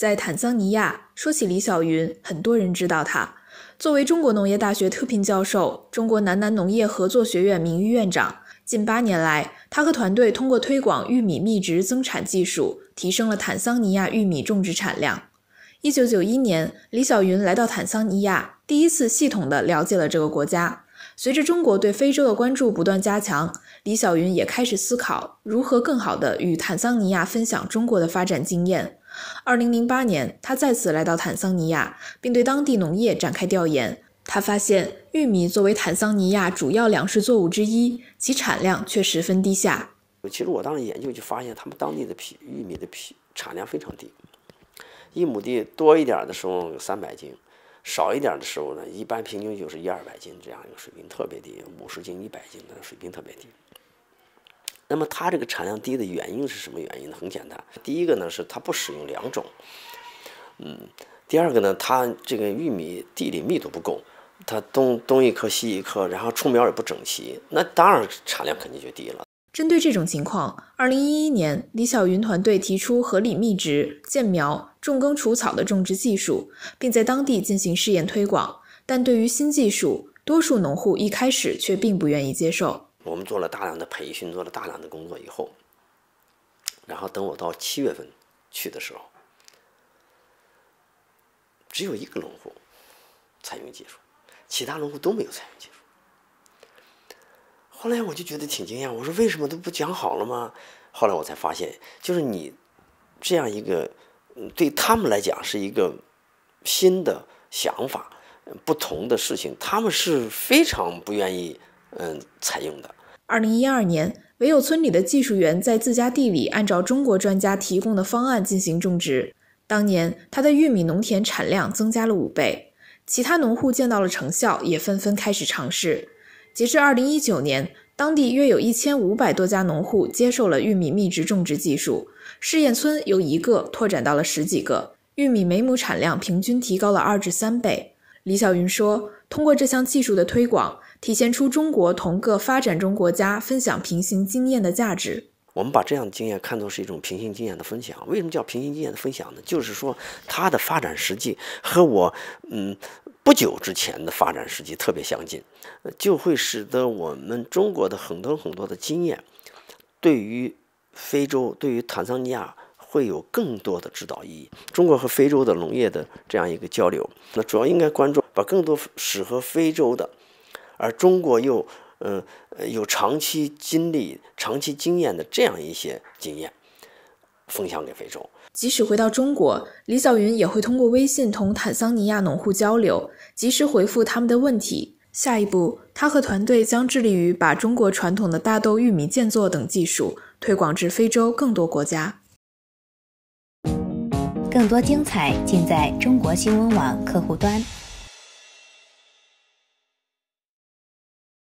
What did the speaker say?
在坦桑尼亚说起李小云，很多人知道他。作为中国农业大学特聘教授、中国南南农业合作学院名誉院长，近八年来，他和团队通过推广玉米密植增产技术，提升了坦桑尼亚玉米种植产量。一九九一年，李小云来到坦桑尼亚，第一次系统地了解了这个国家。随着中国对非洲的关注不断加强，李小云也开始思考如何更好地与坦桑尼亚分享中国的发展经验。二零零八年，他再次来到坦桑尼亚，并对当地农业展开调研。他发现，玉米作为坦桑尼亚主要粮食作物之一，其产量却十分低下。其实我当时研究就发现，他们当地的皮玉米的皮产量非常低，一亩地多一点的时候有三百斤，少一点的时候呢，一般平均就是一二百斤这样一个水平，特别低，五十斤、一百斤的水平特别低。那么它这个产量低的原因是什么原因呢？很简单，第一个呢是它不使用两种，嗯，第二个呢它这个玉米地里密度不够，它东东一棵西一棵，然后出苗也不整齐，那当然产量肯定就低了。针对这种情况，二零一一年，李小云团队提出合理密植、间苗、重耕除草的种植技术，并在当地进行试验推广。但对于新技术，多数农户一开始却并不愿意接受。做了大量的培训，做了大量的工作以后，然后等我到七月份去的时候，只有一个农户采用技术，其他农户都没有采用技术。后来我就觉得挺惊讶，我说为什么都不讲好了吗？后来我才发现，就是你这样一个对他们来讲是一个新的想法、不同的事情，他们是非常不愿意嗯采用的。二零一二年，唯有村里的技术员在自家地里按照中国专家提供的方案进行种植。当年，他的玉米农田产量增加了五倍。其他农户见到了成效，也纷纷开始尝试。截至二零一九年，当地约有一千五百多家农户接受了玉米密植种植技术，试验村由一个拓展到了十几个，玉米每亩产量平均提高了二至三倍。李小云说：“通过这项技术的推广。”体现出中国同各发展中国家分享平行经验的价值。我们把这样的经验看作是一种平行经验的分享。为什么叫平行经验的分享呢？就是说，它的发展实际和我嗯不久之前的发展实际特别相近，就会使得我们中国的很多很多的经验对于非洲、对于坦桑尼亚会有更多的指导意义。中国和非洲的农业的这样一个交流，那主要应该关注把更多适合非洲的。而中国又，嗯，有长期经历、长期经验的这样一些经验，分享给非洲。即使回到中国，李小云也会通过微信同坦桑尼亚农户交流，及时回复他们的问题。下一步，他和团队将致力于把中国传统的大豆、玉米建作等技术推广至非洲更多国家。更多精彩尽在中国新闻网客户端。